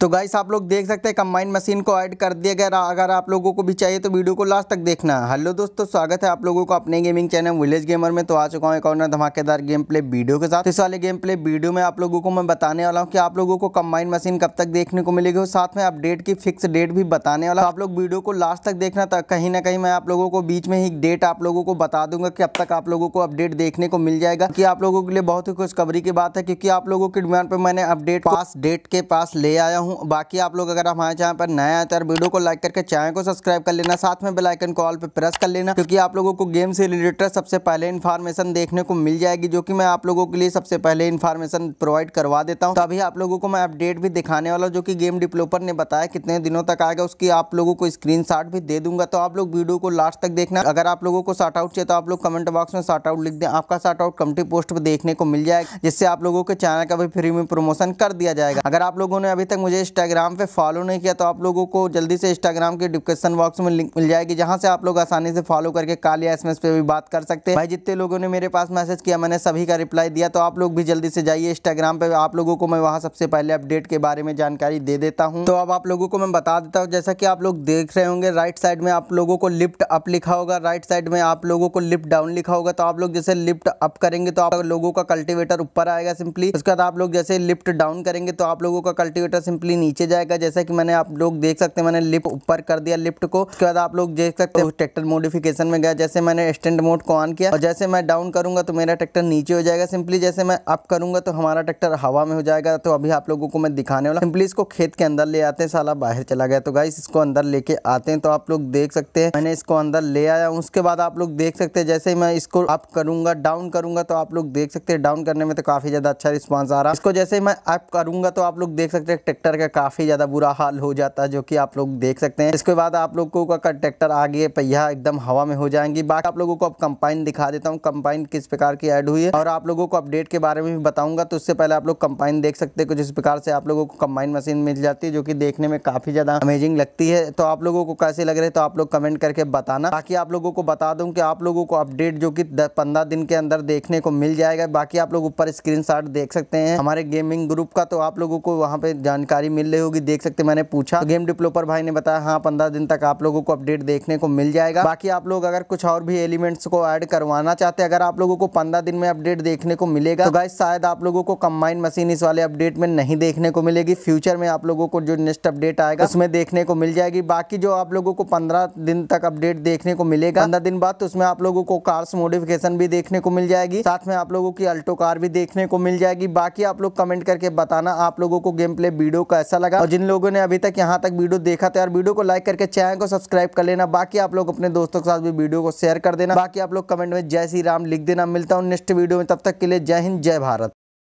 तो गाइस आप लोग देख सकते हैं कंबाइन मशीन को ऐड कर दिया गया अगर आप लोगों को भी चाहिए तो वीडियो को लास्ट तक देखना हेलो दोस्तों स्वागत है आप लोगों को अपने गेमिंग चैनल विलेज गेमर में तो आ चुका हूँ एक और धमाकेदार गेम प्ले वीडियो के साथ तो इस वाले गेम प्ले वीडियो में आप लोगों को मैं बताने वाला हूँ कि आप लोगों को कंबाइन मशीन कब तक देखने को मिलेगी और साथ में अपडेट की फिक्स डेट भी बताने वाला तो आप लोग वीडियो को लास्ट तक देखना था कहीं ना कहीं मैं आप लोगों को बीच में ही डेट आप लोगों को बता दूंगा कि अब तक आप लोगों को अपडेट देखने को मिल जाएगा कि आप लोगों के लिए बहुत ही खुशखबरी की बात है क्योंकि आप लोगों की डिमांड पर मैंने अपडेट पास डेट के पास ले आया हूँ हूँ बाकी आप लोग अगर हमारे चैनल पर नया आए तो वीडियो को लाइक करके चैनल को सब्सक्राइब कर लेना साथ में बेलाइकन कॉल पर प्रेस कर लेना क्योंकि आप लोगों को गेम से रिलेटेड सबसे पहले इन्फॉर्मेशन देखने को मिल जाएगी जो कि मैं आप लोगों के लिए सबसे पहले इन्फॉर्मेशन प्रोवाइड करवा देता हूँ तभी आप लोगों को मैं अपडेट भी दिखाने वाला जो कि गेम डिप्लोपर ने बताया कितने दिनों तक आएगा उसकी आप लोगों को स्क्रीन भी दे दूंगा तो आप लोग वीडियो को लास्ट तक देखना अगर आप लोगों को शार्ट आउट चाहिए तो आप लोग कमेंट बॉक्स में शार्ट आउट लिख दें आपका शार्ट आउट कमेटी पोस्ट पर देखने को मिल जाएगा जिससे आप लोगों के चैनल का भी फ्री में प्रमोशन कर दिया जाएगा अगर आप लोगों ने अभी तक मुझे मुझे इंस्टाग्राम पे फॉलो नहीं किया तो आप लोगों को जल्दी से इंस्टाग्राम के डिस्क्रिप्शन बॉक्स में लिंक मिल जाएगी जहाँ से आप लोग आसानी से फॉलो करके कॉल या एस पे भी बात कर सकते हैं भाई जितने लोगों ने मेरे पास मैसेज किया मैंने सभी का रिप्लाई दिया तो आप लोग भी जल्दी से जाइए इंस्टाग्राम पे आप लोगों को मैं वहाँ सबसे पहले अपडेट के बारे में जानकारी दे देता हूँ तो अब आप लोगों को मैं बता देता हूँ जैसा कि आप लोग देख रहे होंगे राइट साइड में आप लोगों को लिफ्ट अप लिखा होगा राइट साइड में आप लोगों को लिफ्ट डाउन लिखा होगा तो आप लोग जैसे लिफ्ट अप करेंगे तो आप लोगों का कल्टिवेटर ऊपर आएगा सिंपली उसके बाद आप लोग जैसे लिफ्ट डाउन करेंगे तो आप लोगों का कल्टिवेटर सिंपली सिंपली नीचे जाएगा जैसा कि मैंने आप लोग देख सकते हैं मैंने लिफ्ट ऊपर कर दिया लिफ्ट को उसके बाद आप लोग देख सकते हैं ट्रैक्टर मोडिफिकेशन में गया जैसे मैंने स्टैंड मोड को ऑन किया और जैसे मैं डाउन करूंगा तो मेरा ट्रैक्टर नीचे हो जाएगा सिंपली जैसे मैं अप करूंगा तो हमारा ट्रैक्टर हवा में हो जाएगा तो अभी आप लोगों को मैं दिखाने वाला सिंपली इसको खेत के अंदर ले आते हैं साला बाहर चला गया तो गाइस इसको अंदर लेके आते हैं तो आप लोग देख सकते हैं मैंने इसको अंदर ले आया उसके बाद आप लोग देख सकते हैं जैसे मैं इसको अप करूंगा डाउन करूंगा तो आप लोग देख सकते हैं डाउन करने में तो काफी ज्यादा अच्छा रिस्पॉन्स आ रहा है इसको जैसे मैं अप करूंगा तो आप लोग देख सकते हैं ट्रैक्टर का काफ़ी ज़्यादा बुरा हाल हो जाता है जो कि आप लोग देख सकते हैं इसके बाद आप लोगों का कंट्रेक्टर आगे पहिया एकदम हवा में हो जाएंगी बाकी आप लोगों को अब कंपाइन दिखा देता हूँ कंपाइन किस प्रकार की ऐड हुई है और आप लोगों को अपडेट के बारे में भी बताऊंगा तो उससे पहले आप लोग कंपाइन देख सकते हैं कुछ इस प्रकार से आप लोगों को कंबाइन मशीन मिल जाती है जो कि देखने में काफ़ी ज़्यादा अमेजिंग लगती है तो आप लोगों को कैसे लग रहे तो आप लोग कमेंट करके बताना बाकी आप लोगों को बता दूँ की आप लोगों को अपडेट जो की पंद्रह दिन के अंदर देखने को मिल जाएगा बाकी आप लोग ऊपर स्क्रीन देख सकते हैं हमारे गेमिंग ग्रुप का तो आप लोगों को वहाँ पे जानकारी जानकारी मिल रही होगी देख सकते मैंने पूछा तो गेम डिप्लोपर भाई ने बताया हाँ पंद्रह दिन तक आप लोगों को अपडेट देखने को मिल जाएगा बाकी आप लोग अगर कुछ और भी एलिमेंट्स को एड करवाना चाहते अगर आप लोगों को पंद्रह दिन में अपडेट देखने को मिलेगा तो गाइस शायद आप लोगों को कंबाइन मशीन इस वाले अपडेट में नहीं देखने को मिलेगी फ्यूचर में आप लोगों को जो नेक्स्ट अपडेट आएगा उसमें देखने को मिल जाएगी बाकी जो आप लोगों को पंद्रह दिन तक अपडेट देखने को मिलेगा पंद्रह दिन बाद तो उसमें आप लोगों को कार्स मोडिफिकेशन भी देखने को मिल जाएगी साथ में आप लोगों की अल्टो कार भी देखने को मिल जाएगी बाकी आप लोग कमेंट करके बताना आप लोगों को गेम प्ले वीडियो का ऐसा लगा और जिन लोगों ने अभी तक यहाँ तक वीडियो देखा था यार वीडियो को लाइक करके चैनल को सब्सक्राइब कर लेना बाकी आप लोग अपने दोस्तों के साथ भी वीडियो को शेयर कर देना बाकी आप लोग कमेंट में जय श्री राम लिख देना मिलता हूँ नेक्स्ट वीडियो में तब तक के लिए जय हिंद जय भारत